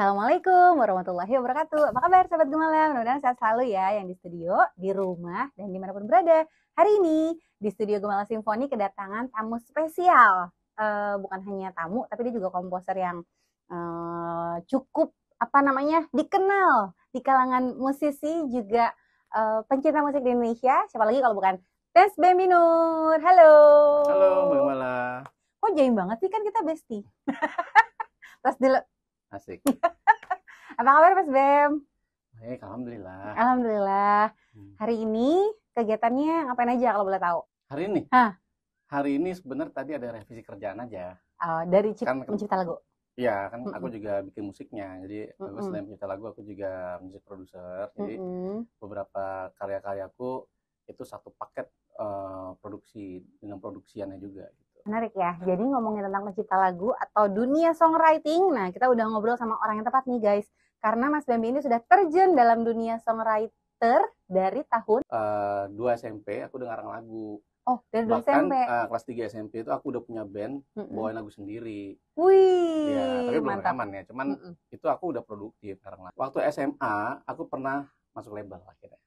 Assalamualaikum warahmatullahi wabarakatuh. Apa kabar sahabat Gemala? Mudah-mudahan sehat selalu ya yang di studio, di rumah, dan dimanapun berada. Hari ini di studio Gemala Simfoni kedatangan tamu spesial. Uh, bukan hanya tamu, tapi dia juga komposer yang uh, cukup apa namanya dikenal di kalangan musisi juga uh, pencinta musik di Indonesia. Siapa lagi kalau bukan Tens Beminur. Halo. Halo Gemala. Kok jaim banget sih kan kita bestie. Terus Asik. Apa kabar Mas Bem? Baik, alhamdulillah. Alhamdulillah. Hmm. Hari ini kegiatannya ngapain aja kalau boleh tahu? Hari ini? Hah? Hari ini sebenarnya tadi ada revisi kerjaan aja. Oh, dari cip- kan, mencipta lagu? Iya, kan mm -mm. aku juga bikin musiknya. Jadi mm -mm. selain mencipta lagu, aku juga musik produser. Jadi mm -mm. beberapa karya-karyaku itu satu paket uh, produksi dengan produksiannya juga. Menarik ya. Jadi ngomongin tentang pencipta lagu atau dunia songwriting, nah kita udah ngobrol sama orang yang tepat nih guys. Karena Mas Bambi ini sudah terjun dalam dunia songwriter dari tahun uh, eh, 2 SMP aku dengar lagu. Oh, dari dua SMP. Uh, eh, kelas 3 SMP itu aku udah punya band mm -mm. bawain lagu sendiri. Wih. Ya, tapi belum aman ya. Cuman mm -mm. itu aku udah produktif sekarang. Waktu SMA aku pernah masuk label akhirnya.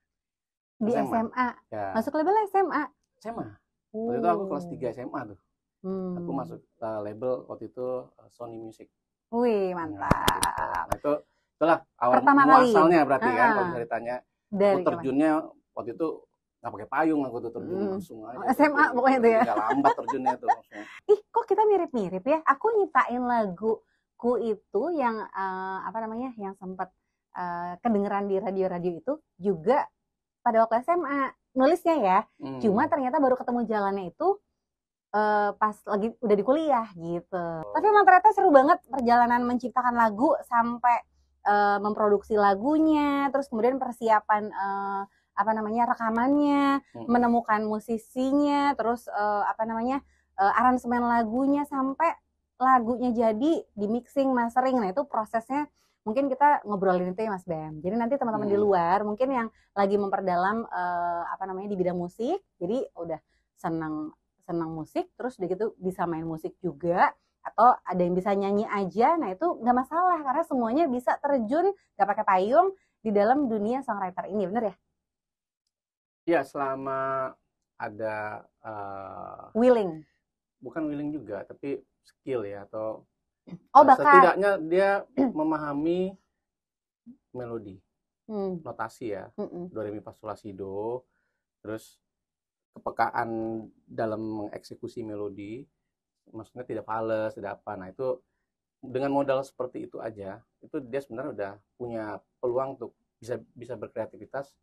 Di SMA. SMA. Ya. Masuk label SMA. SMA. Waktu itu aku kelas 3 SMA tuh hmm. aku masuk uh, label waktu itu eh, Sony Music wih nah, mantap gitu. nah, itu itulah awal muasalnya berarti ah. kan kalau ditanya Dari aku terjunnya kemana? waktu itu nggak pakai payung aku tuh terjun hmm. langsung aja oh, SMA pokoknya itu ya Gak lambat terjunnya tuh maksudnya. ih kok kita mirip-mirip ya aku nyiptain lagu ku itu yang uh, apa namanya yang sempat uh, kedengeran di radio-radio itu juga pada waktu SMA nulisnya ya hmm. cuma ternyata baru ketemu jalannya itu uh, pas lagi udah di kuliah gitu. Tapi emang ternyata seru banget perjalanan menciptakan lagu sampai uh, memproduksi lagunya, terus kemudian persiapan uh, apa namanya rekamannya, hmm. menemukan musisinya, terus uh, apa namanya uh, aransemen lagunya sampai lagunya jadi di mixing mastering. Nah, itu prosesnya mungkin kita ngobrolin itu ya Mas Bem. Jadi nanti teman-teman hmm. di luar mungkin yang lagi memperdalam uh, apa namanya di bidang musik, jadi udah senang senang musik terus udah gitu bisa main musik juga atau ada yang bisa nyanyi aja nah itu nggak masalah karena semuanya bisa terjun nggak pakai payung di dalam dunia songwriter ini bener ya ya selama ada uh, willing bukan willing juga tapi skill ya atau oh, eh, bahkan... setidaknya dia memahami melodi hmm. notasi ya mm -mm. do re mi fa sol la si do terus kepekaan dalam mengeksekusi melodi maksudnya tidak fals tidak apa nah itu dengan modal seperti itu aja itu dia sebenarnya udah punya peluang untuk bisa bisa berkreativitas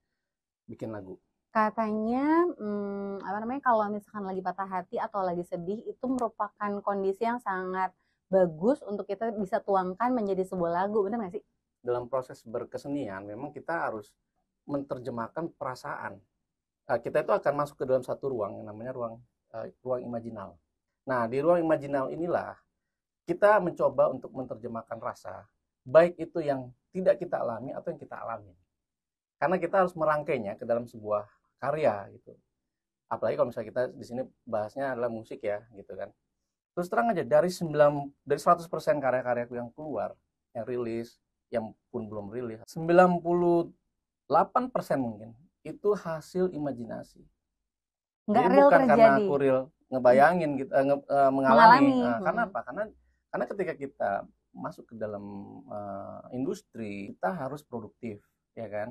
bikin lagu katanya hmm, apa namanya kalau misalkan lagi patah hati atau lagi sedih itu merupakan kondisi yang sangat bagus untuk kita bisa tuangkan menjadi sebuah lagu benar nggak sih dalam proses berkesenian memang kita harus menerjemahkan perasaan Eh, kita itu akan masuk ke dalam satu ruang yang namanya ruang uh, ruang imajinal. Nah, di ruang imajinal inilah kita mencoba untuk menerjemahkan rasa, baik itu yang tidak kita alami atau yang kita alami. Karena kita harus merangkainya ke dalam sebuah karya gitu. Apalagi kalau misalnya kita di sini bahasnya adalah musik ya, gitu kan. Terus terang aja dari 9 dari 100% karya-karyaku yang keluar, yang rilis, yang pun belum rilis, 98% mungkin itu hasil imajinasi. Enggak Jadi real bukan terjadi. karena aku real ngebayangin gitu nge, uh, mengalami. mengalami. Nah, hmm. Karena apa? Karena karena ketika kita masuk ke dalam uh, industri kita harus produktif, ya kan?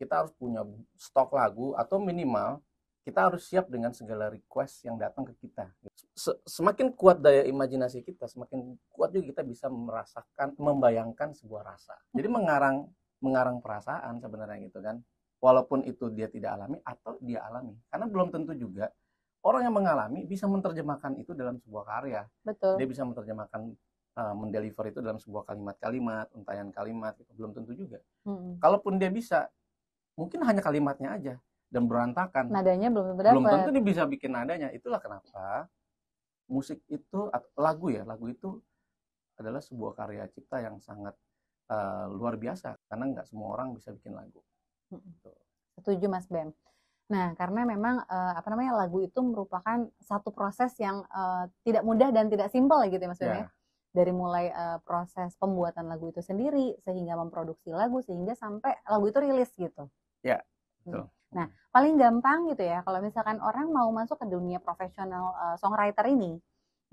Kita harus punya stok lagu atau minimal kita harus siap dengan segala request yang datang ke kita. Semakin kuat daya imajinasi kita, semakin kuat juga kita bisa merasakan, membayangkan sebuah rasa. Jadi mengarang mengarang perasaan sebenarnya gitu kan walaupun itu dia tidak alami atau dia alami. Karena belum tentu juga orang yang mengalami bisa menerjemahkan itu dalam sebuah karya. Betul. Dia bisa menerjemahkan uh, mendeliver itu dalam sebuah kalimat-kalimat, untayan kalimat itu belum tentu juga. Hmm. Kalaupun dia bisa, mungkin hanya kalimatnya aja dan berantakan. Nadanya belum tentu dapat. Belum tentu dia bisa bikin nadanya. Itulah kenapa musik itu lagu ya, lagu itu adalah sebuah karya cipta yang sangat uh, luar biasa karena nggak semua orang bisa bikin lagu. Gitu. Setuju Mas Bem. Nah, karena memang uh, apa namanya lagu itu merupakan satu proses yang uh, tidak mudah dan tidak simpel gitu ya Mas Bem yeah. ya. Dari mulai uh, proses pembuatan lagu itu sendiri sehingga memproduksi lagu sehingga sampai lagu itu rilis gitu. Ya, yeah, hmm. Nah, paling gampang gitu ya kalau misalkan orang mau masuk ke dunia profesional uh, songwriter ini.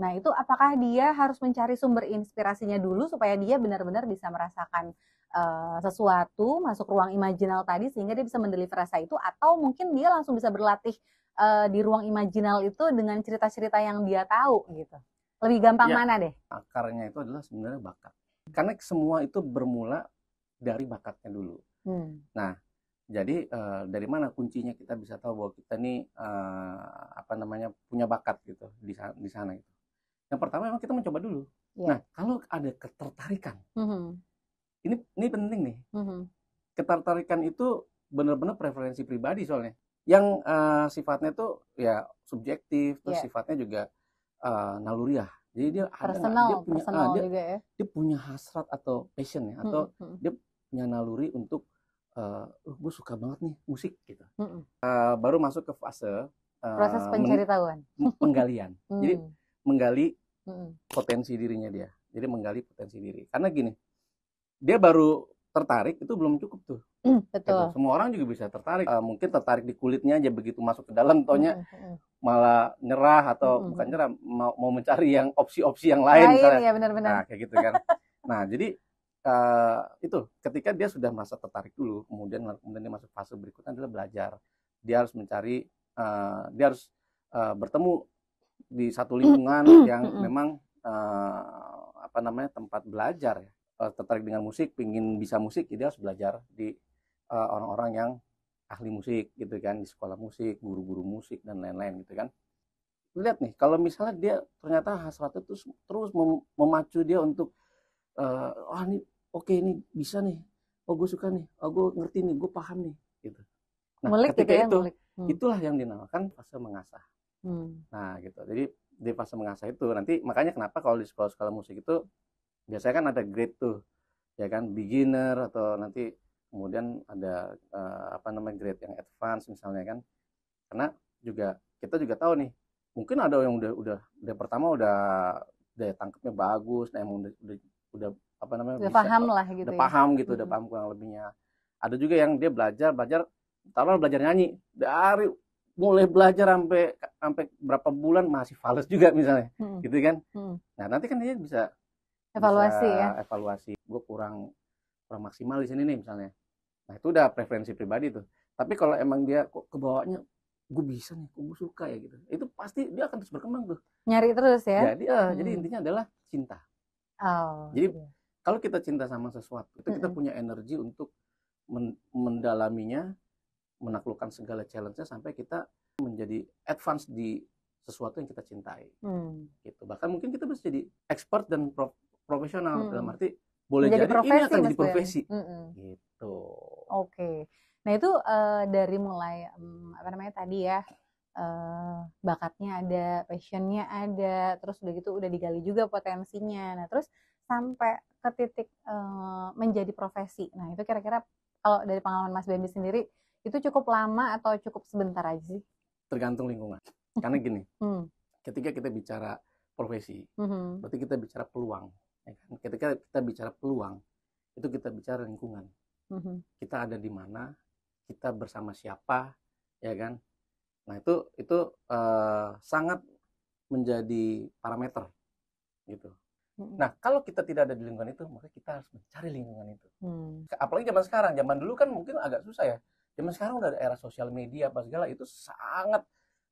Nah, itu apakah dia harus mencari sumber inspirasinya dulu supaya dia benar-benar bisa merasakan Eh, sesuatu masuk ruang imajinal tadi sehingga dia bisa mendeliver rasa itu atau mungkin dia langsung bisa berlatih uh, di ruang imajinal itu dengan cerita-cerita yang dia tahu gitu. Lebih gampang ya, mana deh? Akarnya itu adalah sebenarnya bakat. Karena semua itu bermula dari bakatnya dulu. Hmm. Nah, jadi uh, dari mana kuncinya kita bisa tahu bahwa kita ini uh, apa namanya punya bakat gitu di sana, di sana itu. Yang pertama memang kita mencoba dulu. Ya. Nah, kalau ada ketertarikan, -hmm ini ini penting nih mm-hmm. ketertarikan itu benar-benar preferensi pribadi soalnya yang uh, sifatnya tuh ya subjektif terus yeah. sifatnya juga uh, naluriah jadi dia personal, ada dia punya ah, dia, juga ya. dia punya hasrat atau passion ya atau mm-hmm. dia punya naluri untuk uh, oh, gue suka banget nih musik gitu mm-hmm. uh, baru masuk ke fase uh, proses pencari tahuan penggalian mm. jadi menggali mm-hmm. potensi dirinya dia jadi menggali potensi diri karena gini dia baru tertarik itu belum cukup tuh. Mm, betul. Gitu. Semua orang juga bisa tertarik. Uh, mungkin tertarik di kulitnya aja begitu masuk ke dalam tonya mm, hmm, hmm. malah nyerah atau mm. bukan nyerah mau, mau mencari yang opsi-opsi yang lain. Lain misalnya. ya benar-benar. Nah kayak gitu kan. nah jadi uh, itu ketika dia sudah masa tertarik dulu, kemudian kemudian dia masuk fase berikutnya adalah belajar. Dia harus mencari, uh, dia harus uh, bertemu di satu lingkungan yang memang uh, apa namanya tempat belajar ya uh, tertarik dengan musik, pingin bisa musik, jadi harus belajar di orang eh, orang-orang yang ahli musik gitu kan di sekolah musik, guru-guru musik dan lain-lain gitu kan. Lihat nih, kalau misalnya dia ternyata itu terus terus mem memacu dia untuk uh, eh, oh ah, ini oke okay, ini bisa nih, oh gue suka nih, oh gue ngerti nih, gue paham nih gitu. Nah, Melik ketika gitu ya, itu, Melik. Hmm. itulah yang dinamakan fase mengasah. Hmm. Nah gitu, jadi di fase mengasah itu nanti makanya kenapa kalau di sekolah-sekolah musik itu biasanya kan ada grade tuh ya kan beginner atau nanti kemudian ada uh, apa namanya grade yang advance misalnya kan karena juga kita juga tahu nih mungkin ada yang udah udah udah pertama udah daya tangkapnya bagus nah emang udah, udah, udah apa namanya udah bisa, paham lah gitu udah ya. paham gitu hmm. udah paham kurang lebihnya ada juga yang dia belajar belajar taruh belajar nyanyi dari mulai belajar sampai sampai berapa bulan masih fals juga misalnya hmm. gitu kan hmm. nah nanti kan dia bisa evaluasi ya evaluasi gue kurang kurang maksimal di sini nih misalnya nah itu udah preferensi pribadi tuh tapi kalau emang dia kok kebawanya gue bisa nih gue suka ya gitu itu pasti dia akan terus berkembang tuh nyari terus ya jadi uh, hmm. jadi intinya adalah cinta oh, jadi iya. kalau kita cinta sama sesuatu itu kita -hmm. punya energi untuk men mendalaminya menaklukkan segala challenge-nya sampai kita menjadi advance di sesuatu yang kita cintai. Hmm. Gitu. Bahkan mungkin kita bisa jadi expert dan profesional hmm. dalam arti boleh jadi, jadi ini akan jadi profesi hmm. gitu oke okay. nah itu uh, dari mulai um, apa namanya tadi ya uh, bakatnya ada passionnya ada terus udah gitu udah digali juga potensinya nah terus sampai ke titik uh, menjadi profesi nah itu kira-kira kalau dari pengalaman Mas Bambi sendiri itu cukup lama atau cukup sebentar aja sih tergantung lingkungan karena gini hmm. ketika kita bicara profesi hmm. berarti kita bicara peluang Ya kan? Ketika kita bicara peluang, itu kita bicara lingkungan. Mm -hmm. Kita ada di mana, kita bersama siapa, ya kan? Nah itu itu uh, sangat menjadi parameter gitu. Mm-hmm. Nah kalau kita tidak ada di lingkungan itu, maka kita harus mencari lingkungan itu. hmm. Apalagi zaman sekarang, zaman dulu kan mungkin agak susah ya. Zaman sekarang udah ada era sosial media apa segala itu sangat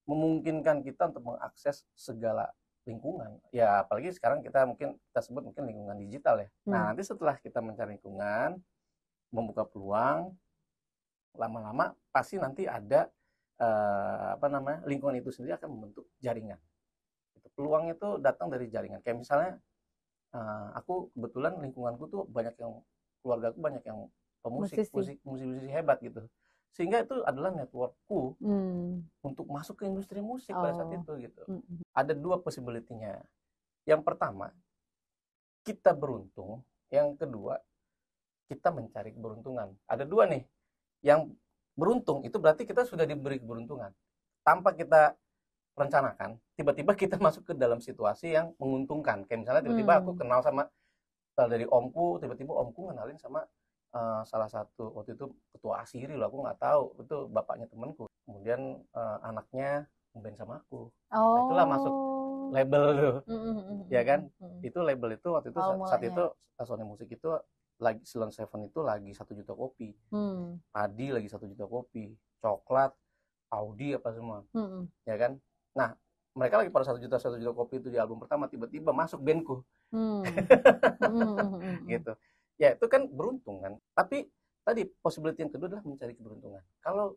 memungkinkan kita untuk mengakses segala lingkungan ya apalagi sekarang kita mungkin kita sebut mungkin lingkungan digital ya nah, hmm. nah nanti setelah kita mencari lingkungan membuka peluang lama-lama pasti nanti ada eh, apa namanya lingkungan itu sendiri akan membentuk jaringan itu peluang itu datang dari jaringan kayak misalnya eh, aku kebetulan lingkunganku tuh banyak yang keluarga aku banyak yang pemusik musisi musisi, musisi hebat gitu sehingga itu adalah networkku hmm. untuk masuk ke industri musik oh. pada saat oh. itu gitu hmm. ada dua possibility-nya yang pertama kita beruntung yang kedua kita mencari keberuntungan ada dua nih yang beruntung itu berarti kita sudah diberi keberuntungan tanpa kita rencanakan tiba-tiba kita masuk ke dalam situasi yang menguntungkan kayak misalnya tiba-tiba hmm. aku kenal sama dari omku tiba-tiba omku kenalin sama Eh, salah satu waktu itu ketua asiri loh aku nggak tahu itu bapaknya temanku kemudian uh, anaknya ngeband sama aku oh. nah, itulah masuk oh. label tuh mm-hmm. ya kan mm-hmm. itu label itu waktu itu oh, saat itu Sony musik itu lagi Silon Seven itu lagi satu juta kopi mm. padi lagi satu juta kopi coklat Audi apa semua mm-hmm. ya kan nah mereka lagi pada satu juta satu juta kopi itu di album pertama tiba-tiba masuk bandku hmm. mm. gitu ya itu kan beruntung kan tapi tadi possibility yang kedua adalah mencari keberuntungan kalau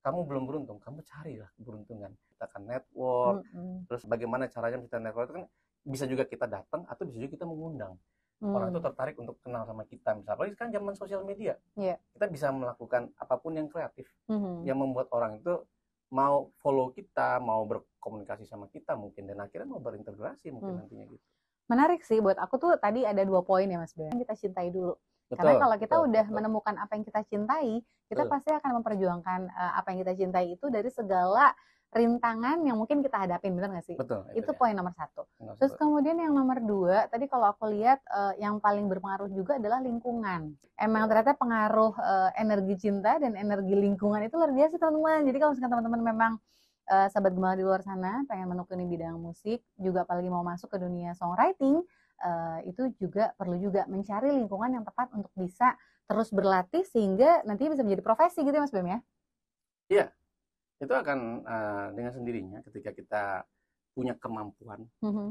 kamu belum beruntung kamu carilah keberuntungan kita akan network mm -hmm. terus bagaimana caranya kita network itu kan bisa juga kita datang atau bisa juga kita mengundang mm. orang itu mm. tertarik untuk kenal sama kita misalnya apalagi kan zaman sosial media yeah. kita bisa melakukan apapun yang kreatif mm -hmm. yang membuat orang itu mau follow kita mau berkomunikasi sama kita mungkin dan akhirnya mau berintegrasi mungkin mm. nantinya gitu menarik sih buat aku tuh tadi ada dua poin ya Mas Ben. Kita cintai dulu. Betul, Karena kalau kita betul, udah betul. menemukan apa yang kita cintai, kita betul. pasti akan memperjuangkan uh, apa yang kita cintai itu dari segala rintangan yang mungkin kita hadapin, benar nggak sih? Betul. Itu, itu ya. poin nomor satu. Betul, Terus kemudian yang nomor dua, tadi kalau aku lihat uh, yang paling berpengaruh juga adalah lingkungan. Emang betul. Iya. ternyata pengaruh uh, energi cinta dan energi lingkungan itu luar biasa teman-teman. Jadi kalau misalkan teman-teman memang uh, sahabat gemar di luar sana pengen menekuni bidang musik, juga apalagi mau masuk ke dunia songwriting, uh, itu juga perlu juga mencari lingkungan yang tepat untuk bisa terus berlatih sehingga nanti bisa menjadi profesi gitu ya Mas Bem ya? Iya, itu akan uh, dengan sendirinya ketika kita punya kemampuan, mm -hmm.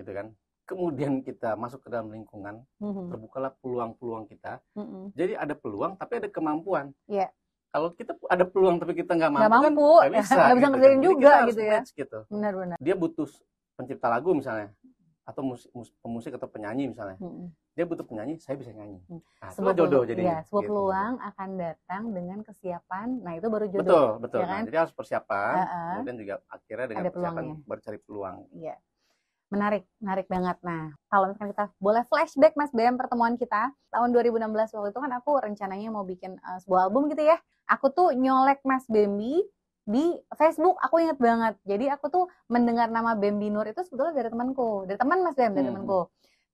gitu kan. Kemudian kita masuk ke dalam lingkungan, mm -hmm. terbukalah peluang-peluang kita. Mm -hmm. Jadi ada peluang, tapi ada kemampuan. Yeah kalau kita ada peluang tapi kita nggak mampu, nggak mampu, kan, bisa, nggak bisa gitu ngerjain kan. Jadi juga gitu ya. Match, gitu. Benar, benar. Dia butuh pencipta lagu misalnya, atau musik, mus, pemusik atau penyanyi misalnya. Hmm. Dia butuh penyanyi, saya bisa nyanyi. Mm. Nah, sebuah jodoh jadi. Ya, iya, sebuah gitu. peluang akan datang dengan kesiapan. Nah, itu baru jodoh. Betul, betul. Ya nah, kan? nah, jadi harus persiapan, uh -uh. kemudian juga akhirnya dengan ada persiapan baru cari peluang. Iya. Menarik, menarik banget. Nah, kalau misalkan kita boleh flashback Mas Bem pertemuan kita, tahun 2016 waktu itu kan aku rencananya mau bikin uh, sebuah album gitu ya. Aku tuh nyolek Mas Bembi di Facebook, aku inget banget. Jadi aku tuh mendengar nama Bembi Nur itu sebetulnya dari temanku, dari teman Mas Bem, dari hmm. temanku.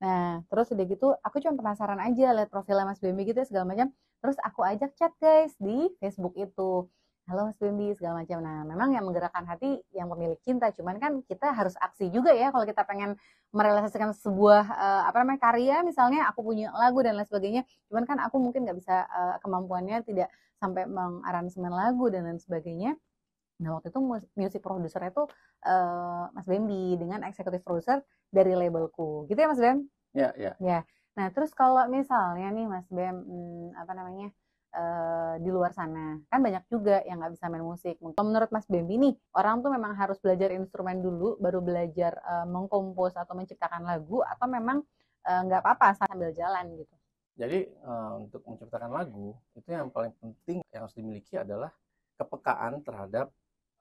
Nah, terus udah gitu aku cuma penasaran aja lihat profilnya Mas Bembi gitu ya, segala macam. Terus aku ajak chat guys di Facebook itu halo Mas Bambi segala macam. Nah, memang yang menggerakkan hati yang pemilik cinta, cuman kan kita harus aksi juga ya kalau kita pengen merealisasikan sebuah uh, apa namanya karya misalnya aku punya lagu dan lain sebagainya. Cuman kan aku mungkin nggak bisa uh, kemampuannya tidak sampai mengaransemen lagu dan lain sebagainya. Nah, waktu itu music produsernya itu uh, eh, Mas Bambi dengan executive producer dari labelku. Gitu ya Mas Bem? Iya, ya. Ya. Nah, terus kalau misalnya nih Mas Ben hmm, apa namanya? Eh, di luar sana kan banyak juga yang nggak bisa main musik kalau menurut Mas Bambi nih orang tuh memang harus belajar instrumen dulu baru belajar uh, mengkompos atau menciptakan lagu atau memang eh, nggak uh, apa-apa sambil jalan gitu jadi uh, untuk menciptakan lagu itu yang paling penting yang harus dimiliki adalah kepekaan terhadap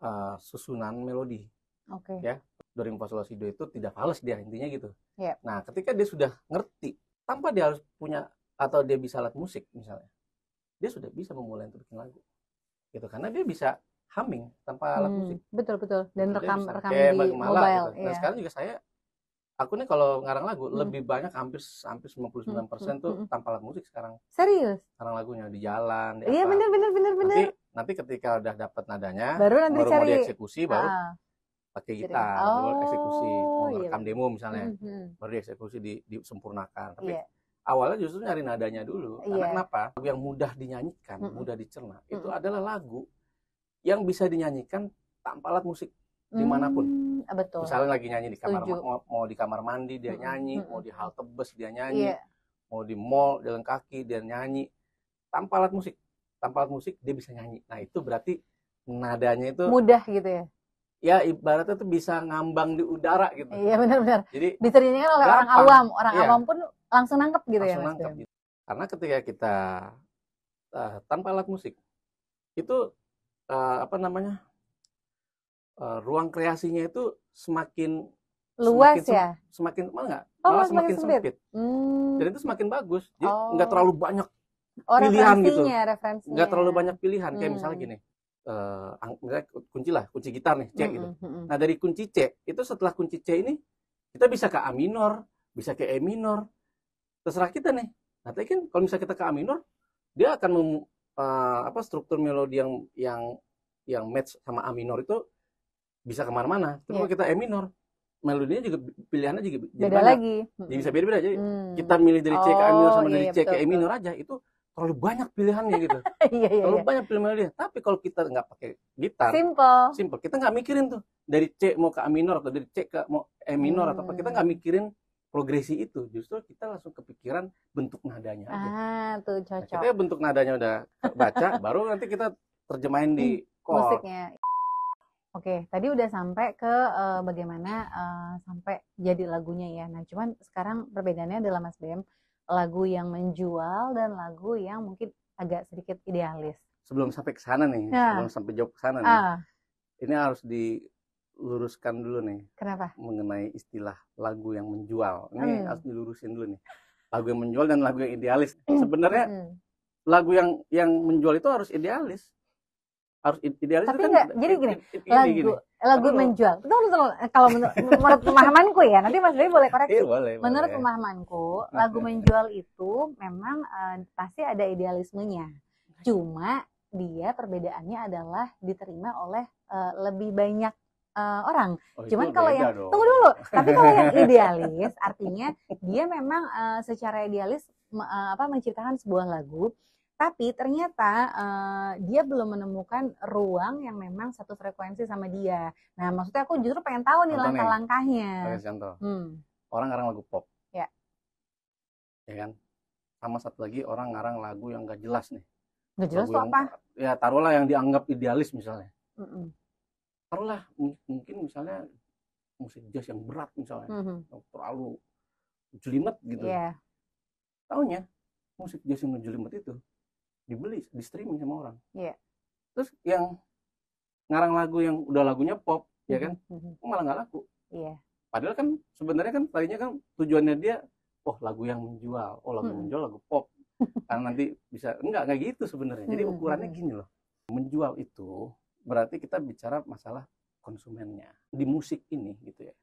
uh, susunan melodi Oke. Okay. Ya, during Fa itu tidak fals dia intinya gitu. Yep. Iya. Nah, ketika dia sudah ngerti tanpa dia harus punya atau dia bisa alat musik misalnya dia sudah bisa memulai untuk bikin lagu gitu karena dia bisa humming tanpa hmm, alat musik betul betul dan gitu, rekam bisa, rekam di mobile gitu. dan iya. sekarang juga saya aku nih kalau ngarang lagu hmm. lebih banyak hampir hampir 99% hmm, hmm. tuh hmm, hmm. tanpa alat musik sekarang. Serius? Sekarang lagunya di jalan, di Iya, benar-benar benar-benar. Nanti, nanti ketika udah dapat nadanya baru nanti baru cari. mau dieksekusi baru ah. pakai gitar, oh, baru eksekusi, mau iya, rekam iya. demo misalnya, hmm. baru dieksekusi di, disempurnakan. Tapi yeah awalnya justru nyari nadanya dulu. Karena yeah. kenapa? Yang mudah dinyanyikan, mm -hmm. mudah dicerna, mm -hmm. itu adalah lagu yang bisa dinyanyikan tanpa alat musik dimanapun. Mm, betul. Misalnya lagi nyanyi di kamar mau, mau di kamar mandi dia nyanyi, mm -hmm. mau di halte bus dia nyanyi, yeah. mau di mall jalan kaki dia nyanyi tanpa alat musik. Tanpa alat musik dia bisa nyanyi. Nah, itu berarti nadanya itu mudah gitu ya ya ibaratnya tuh bisa ngambang di udara gitu. Iya benar-benar. Jadi bisa oleh orang awam, orang iya. awam pun langsung nangkep gitu ya, langsung ya mas nangkep, gitu. karena ketika kita uh, tanpa alat musik itu uh, apa namanya uh, ruang kreasinya itu semakin luas semakin, ya semakin malah nggak oh, malah semakin, sempit, sempit. Hmm. dan itu semakin bagus jadi nggak oh. terlalu banyak oh, pilihan gitu nggak terlalu banyak pilihan hmm. kayak misalnya hmm. gini uh, misalnya kunci lah kunci gitar nih C hmm, gitu hmm, hmm, nah dari kunci C itu setelah kunci C ini kita bisa ke A minor bisa ke E minor terserah kita nih nah tapi kan kalau misalnya kita ke A minor dia akan mem, uh, apa struktur melodi yang yang yang match sama A minor itu bisa kemana-mana tapi yeah. kalau iya. kita E minor melodinya juga pilihannya juga beda jadi lagi jadi bisa beda-beda aja. hmm. kita milih dari C ke A oh, minor sama oh, dari iya, C ke E minor betul. aja itu terlalu banyak pilihannya gitu iya, iya, terlalu iya. banyak pilihan melodi tapi kalau kita nggak pakai gitar simple simple kita nggak mikirin tuh dari C mau ke A minor atau dari C ke mau E minor hmm. atau apa kita nggak mikirin progresi itu justru kita langsung kepikiran bentuk nadanya aja. Ah, tuh nah, cocok. Nah, kita bentuk nadanya udah baca, baru nanti kita terjemahin di hmm, chord. Musiknya. Oke, tadi udah sampai ke uh, bagaimana uh, sampai jadi lagunya ya. Nah, cuman sekarang perbedaannya adalah Mas Bem, lagu yang menjual dan lagu yang mungkin agak sedikit idealis. Sebelum sampai ke sana nih, nah. sebelum sampai jauh ke sana nih. Ah. Ini harus di luruskan dulu nih. Kenapa? Mengenai istilah lagu yang menjual. Ini hmm. harus dilurusin dulu nih. Lagu yang menjual dan lagu yang idealis. Sebenarnya hmm. lagu yang yang menjual itu harus idealis. Harus idealis Tapi enggak, kan. Jadi gini, lagu gini. lagu menjual. Itu harus kalau menurut, menurut pemahamanku ya, nanti Mas Dewi boleh koreksi. Iya, boleh, menurut boleh. pemahamanku, lagu menjual itu memang uh, pasti ada idealismenya. Cuma dia perbedaannya adalah diterima oleh uh, lebih banyak uh, orang. Oh, Cuman kalau yang dong. tunggu dulu, tapi kalau yang idealis artinya dia memang uh, secara idealis uh, apa menciptakan sebuah lagu tapi ternyata uh, dia belum menemukan ruang yang memang satu frekuensi sama dia. Nah, maksudnya aku justru pengen tahu nih langkah-langkahnya. Contoh. Hmm. Orang ngarang lagu pop. Ya. Ya kan? Sama satu lagi orang ngarang lagu yang gak jelas nih. Gak jelas apa? Ya, taruhlah yang dianggap idealis misalnya. -mm taruhlah mungkin misalnya musik jazz yang berat misalnya mm -hmm. hmm. terlalu jelimet gitu yeah. taunya musik jazz yang jelimet itu dibeli di streaming sama orang yeah. terus yang ngarang lagu yang udah lagunya pop mm -hmm. ya kan mm -hmm. hmm. malah nggak laku yeah. padahal kan sebenarnya kan tadinya kan tujuannya dia oh lagu yang menjual oh lagu mm -hmm. menjual lagu pop karena nanti bisa enggak enggak gitu sebenarnya jadi hmm, ukurannya gini loh menjual itu berarti kita bicara masalah konsumennya di musik ini gitu ya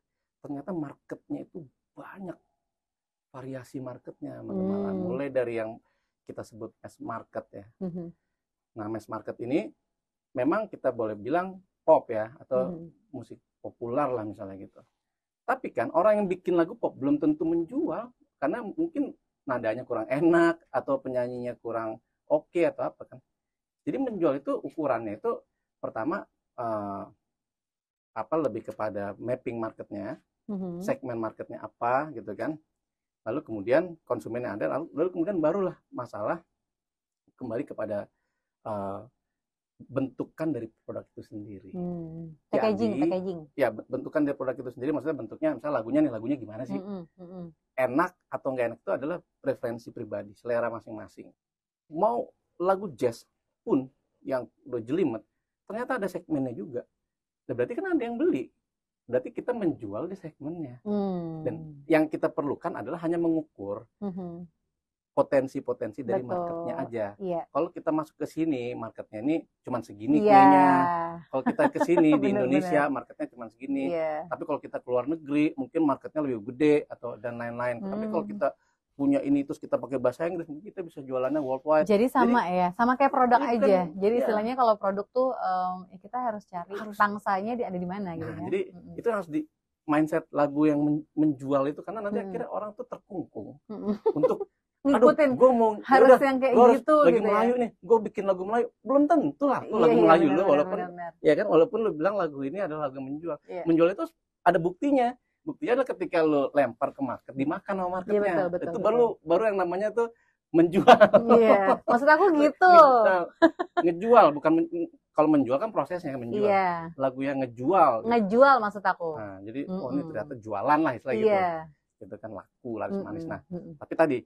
ternyata marketnya itu banyak variasi marketnya teman hmm. mulai dari yang kita sebut mass market ya hmm. nah mass market ini memang kita boleh bilang pop ya atau hmm. musik populer lah misalnya gitu tapi kan orang yang bikin lagu pop belum tentu menjual karena mungkin nadanya kurang enak atau penyanyinya kurang oke okay atau apa kan jadi menjual itu ukurannya itu pertama uh, apa lebih kepada mapping marketnya mm-hmm. segmen marketnya apa gitu kan lalu kemudian konsumennya ada lalu, lalu kemudian barulah masalah kembali kepada uh, bentukan dari produk itu sendiri. Hmm. Packaging, Jadi, packaging. Ya, bentukan dari produk itu sendiri maksudnya bentuknya misalnya lagunya nih lagunya gimana sih? Enak atau nggak enak itu adalah preferensi pribadi, selera masing-masing. Mau lagu jazz pun yang udah jelimet ternyata ada segmennya juga. Nah, berarti kan ada yang beli. Berarti kita menjual di segmennya. Hmm. Dan yang kita perlukan adalah hanya mengukur potensi mm-hmm. potensi-potensi dari Betul. marketnya aja. Yeah. Kalau kita masuk ke sini, marketnya ini cuma segini yeah. kayaknya. Kalau kita ke sini di Indonesia, marketnya cuma segini. Yeah. Tapi kalau kita keluar negeri, mungkin marketnya lebih gede atau dan lain-lain. Hmm. Tapi kalau hmm. kita punya ini terus kita pakai bahasa Inggris kita bisa jualannya worldwide. Jadi sama jadi, ya, sama kayak produk aja. Kan, jadi ya. istilahnya kalau produk tuh um, ya kita harus cari harus. pangsanya di, ada di mana gitu nah, gitu ya. Jadi hmm itu harus di mindset lagu yang menjual itu karena nanti mm. akhirnya orang tuh terkungkung hmm untuk ngikutin gue mau harus yaudah, yang kayak gitu harus, lagi gitu ya. Melayu ya? nih gue bikin lagu Melayu belum tentu lah tuh iya, lagu iya, Melayu bener, lo walaupun bener, bener. ya kan walaupun lo bilang lagu ini adalah lagu menjual yeah. menjual itu ada buktinya buktinya adalah ketika lo lempar ke market dimakan sama marketnya ya, betul, betul, itu betul. baru baru yang namanya tuh menjual iya maksud aku gitu ngejual bukan men, kalau menjual kan prosesnya menjual iya. lagu yang ngejual gitu. ngejual maksud aku nah, jadi mm -mm. oh ini ternyata jualan lah istilah gitu itu iya. gitu kan laku laris mm -mm. manis nah mm -mm. tapi tadi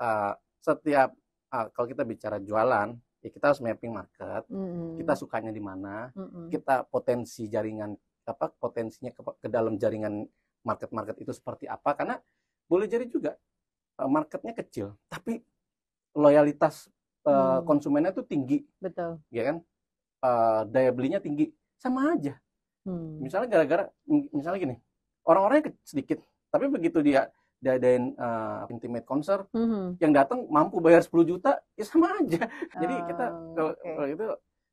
uh, setiap uh, kalau kita bicara jualan ya kita harus mapping market mm -mm. kita sukanya di mana mm -mm. kita potensi jaringan apa potensinya ke, ke dalam jaringan market-market itu seperti apa karena boleh jadi juga eh, marketnya kecil tapi loyalitas uh, konsumennya itu tinggi betul ya kan uh, daya belinya tinggi sama aja hmm. misalnya gara-gara misalnya gini orang-orangnya sedikit tapi begitu dia diadain uh, intimate concert mm-hmm. yang datang mampu bayar 10 juta ya sama aja oh, jadi kita oh, kalau, okay. kalau itu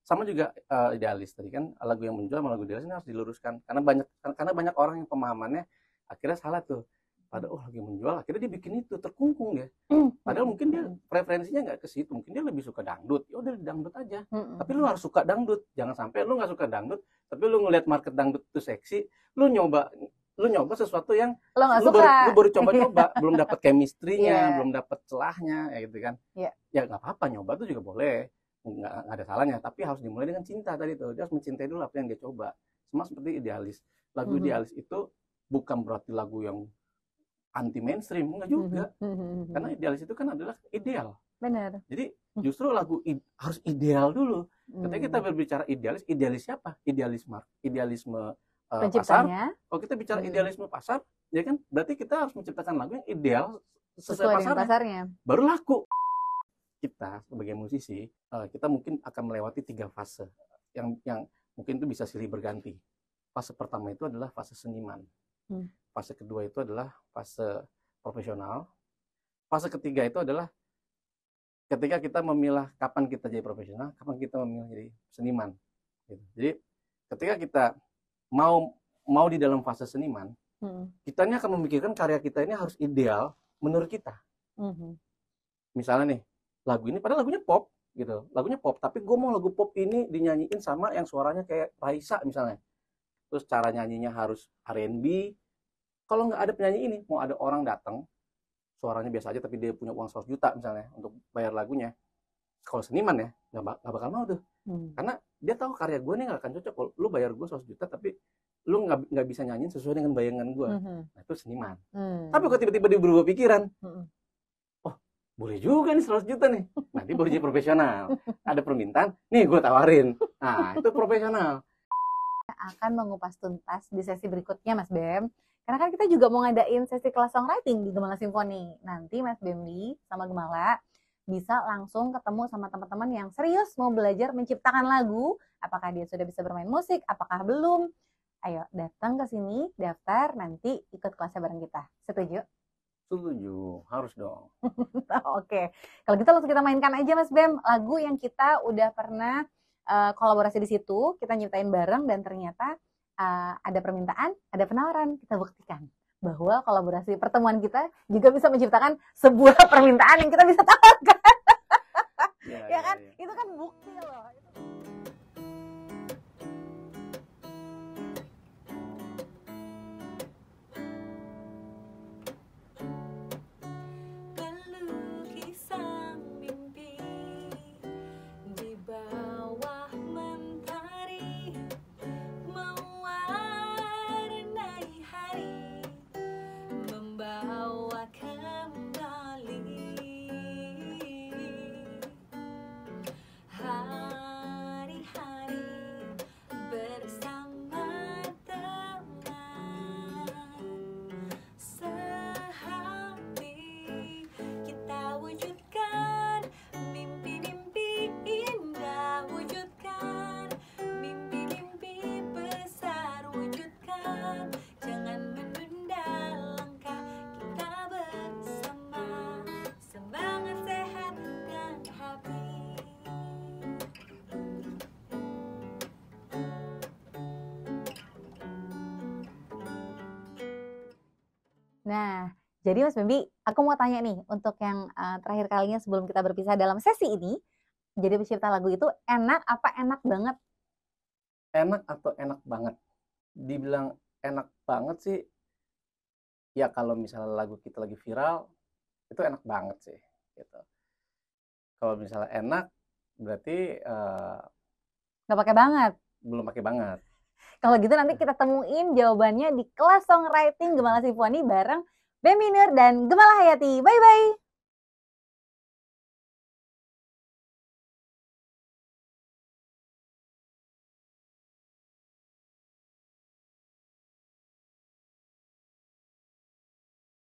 sama juga uh, idealis tadi kan lagu yang menjual lagu idealis ini harus diluruskan karena banyak karena banyak orang yang pemahamannya akhirnya salah tuh pada oh lagi menjual akhirnya dia bikin itu terkungkung ya. padahal mungkin dia preferensinya nggak ke situ mungkin dia lebih suka dangdut ya udah dangdut aja hmm. tapi lu harus suka dangdut jangan sampai lu nggak suka dangdut tapi lu ngelihat market dangdut itu seksi lu nyoba lu nyoba sesuatu yang lo lu, Baru, lu baru coba-coba belum dapat chemistry yeah. belum dapat celahnya ya gitu kan yeah. ya nggak apa-apa nyoba tuh juga boleh nggak ada salahnya tapi harus dimulai dengan cinta tadi tuh dia harus mencintai dulu apa yang dia coba sama seperti idealis lagu mm -hmm. idealis itu bukan berarti lagu yang anti mainstream enggak juga mm-hmm. Mm-hmm. karena idealis itu kan adalah ideal benar jadi justru lagu harus ideal dulu ketika kita mm. berbicara idealis idealis siapa idealisme idealisme uh, pasar kalau kita bicara mm. idealisme pasar ya kan berarti kita harus menciptakan lagu yang ideal sesuai, sesuai pasarnya. pasarnya baru laku kita sebagai musisi uh, kita mungkin akan melewati tiga fase yang yang mungkin itu bisa silih berganti fase pertama itu adalah fase seniman Hmm. Fase kedua itu adalah fase profesional. Fase ketiga itu adalah ketika kita memilah kapan kita jadi profesional, kapan kita memilih jadi seniman. Gitu. Jadi ketika kita mau mau di dalam fase seniman, hmm. kita ini akan memikirkan karya kita ini harus ideal menurut kita. Hmm. Misalnya nih lagu ini, padahal lagunya pop gitu, lagunya pop, tapi gue mau lagu pop ini dinyanyiin sama yang suaranya kayak Raisa misalnya terus cara nyanyinya harus R&B kalau nggak ada penyanyi ini mau ada orang datang suaranya biasa aja tapi dia punya uang 100 juta misalnya untuk bayar lagunya kalau seniman ya nggak bak bakal mau tuh hmm. karena dia tahu karya gue nih nggak akan cocok kalau lu bayar gue 100 juta tapi lu nggak bisa nyanyiin sesuai dengan bayangan gue hmm. nah, itu seniman hmm. tapi kok tiba-tiba dia berubah pikiran hmm. oh boleh juga nih 100 juta nih nanti boleh jadi profesional ada permintaan nih gue tawarin nah itu profesional akan mengupas tuntas di sesi berikutnya Mas Bem. Karena kan kita juga mau ngadain sesi kelas songwriting di Gemala Simfoni. Nanti Mas Bemli sama Gemala bisa langsung ketemu sama teman-teman yang serius mau belajar menciptakan lagu. Apakah dia sudah bisa bermain musik? Apakah belum? Ayo datang ke sini, daftar, nanti ikut kelasnya bareng kita. Setuju? Setuju, harus dong. Oke, okay. kalau gitu langsung kita mainkan aja Mas Bem lagu yang kita udah pernah uh, kolaborasi di situ, kita nyiptain bareng dan ternyata uh, ada permintaan, ada penawaran, kita buktikan bahwa kolaborasi pertemuan kita juga bisa menciptakan sebuah permintaan yang kita bisa tawarkan. Ya, ya, ya kan? Ya, Itu kan bukti loh. Kan Nah, jadi Mas Bambi, aku mau tanya nih untuk yang uh, terakhir kalinya sebelum kita berpisah dalam sesi ini, jadi pencipta lagu itu enak apa enak banget? Enak atau enak banget? Dibilang enak banget sih, ya kalau misalnya lagu kita lagi viral, itu enak banget sih. Gitu. Kalau misalnya enak, berarti uh, pakai banget. Belum pakai banget. Kalau gitu nanti kita temuin jawabannya di kelas songwriting Gemala Sifwani bareng Beminur dan Gemala Hayati. Bye-bye!